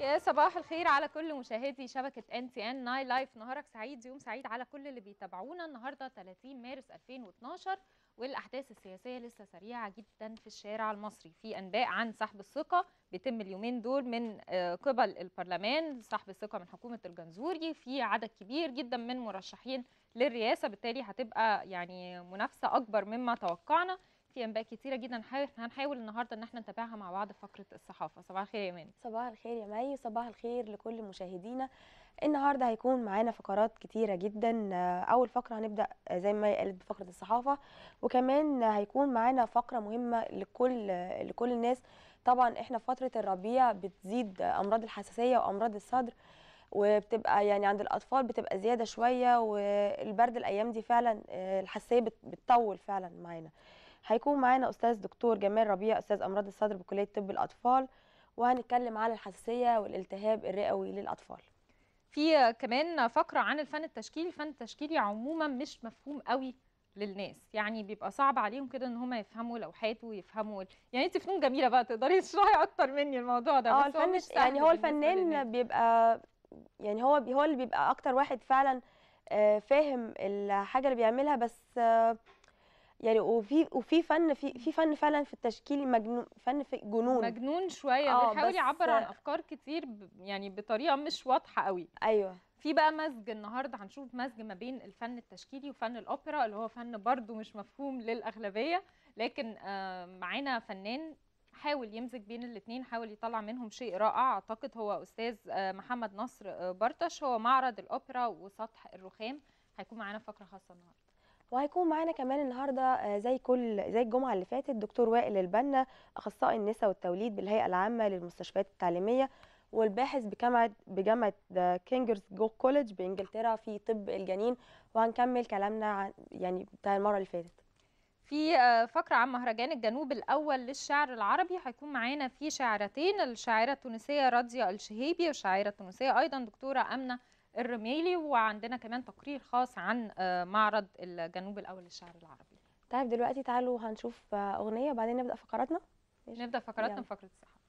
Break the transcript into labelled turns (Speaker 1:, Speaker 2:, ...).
Speaker 1: يا صباح الخير على كل مشاهدي شبكة ان تي ان ناي لايف نهارك سعيد يوم سعيد على كل اللي بيتابعونا النهاردة 30 مارس 2012 والأحداث السياسية لسه سريعة جدا في الشارع المصري في أنباء عن سحب الثقة بيتم اليومين دول من آه، قبل البرلمان سحب الثقة من حكومة الجنزوري في عدد كبير جدا من مرشحين للرئاسة بالتالي هتبقى يعني منافسة أكبر مما توقعنا في انباء كتيره جدا هنحاول النهارده ان احنا نتابعها مع بعض في فقره الصحافه صباح الخير يا
Speaker 2: مان صباح الخير يا مي صباح الخير لكل مشاهدينا النهارده هيكون معانا فقرات كتيره جدا اول فقره هنبدا آه، زي ما قالت بفقره الصحافه وكمان هيكون معانا فقره مهمه لكل لكل الناس طبعا احنا في فتره الربيع بتزيد امراض الحساسيه وامراض الصدر وبتبقى يعني عند الاطفال بتبقى زياده شويه والبرد الايام دي فعلا آه، الحساسيه بتطول فعلا معانا هيكون معانا استاذ دكتور جمال ربيع استاذ امراض الصدر بكليه طب الاطفال وهنتكلم على الحساسيه والالتهاب الرئوي للاطفال
Speaker 1: في كمان فقره عن الفن التشكيلي الفن التشكيلي عموما مش مفهوم قوي للناس يعني بيبقى صعب عليهم كده ان هم يفهموا لوحات ويفهموا يعني انت فنون جميله بقى
Speaker 2: تقدري تشرحي اكتر مني الموضوع ده اه الفن مش يعني هو الفنان بيبقى يعني هو هو اللي بيبقى اكتر واحد فعلا آه، فاهم الحاجه اللي بيعملها بس آه، يعني وفي وفي فن في في فن فعلا في التشكيل مجنون فن في جنون مجنون شويه آه بيحاول يعبر عن
Speaker 1: افكار كتير يعني بطريقه مش واضحه قوي ايوه في بقى مزج النهارده هنشوف مزج ما بين الفن التشكيلي وفن الاوبرا اللي هو فن برده مش مفهوم للاغلبيه لكن آه معانا فنان حاول يمزج بين الاثنين حاول يطلع منهم شيء رائع اعتقد هو استاذ آه، محمد نصر آه، برطش هو معرض الاوبرا وسطح الرخام هيكون معانا فقره خاصه النهارده
Speaker 2: وهيكون معانا كمان النهارده آه، زي كل زي الجمعه اللي فاتت دكتور وائل البنا اخصائي النساء والتوليد بالهيئه العامه للمستشفيات التعليميه والباحث بجامعه بجامعه كينجرز جو كوليدج بانجلترا في طب الجنين وهنكمل كلامنا عن يعني بتاع المره اللي فاتت في آه،
Speaker 1: فقرة عن مهرجان الجنوب الأول للشعر العربي هيكون معانا في شاعرتين الشاعرة التونسية راضية الشهيبي والشاعرة التونسية أيضا دكتورة أمنة الرميلي وعندنا كمان تقرير خاص عن آه، معرض الجنوب الاول للشعر العربي
Speaker 2: طيب دلوقتي تعالوا هنشوف آه، اغنيه وبعدين نبدا فقراتنا نبدا فقراتنا بفقره
Speaker 1: الصحافه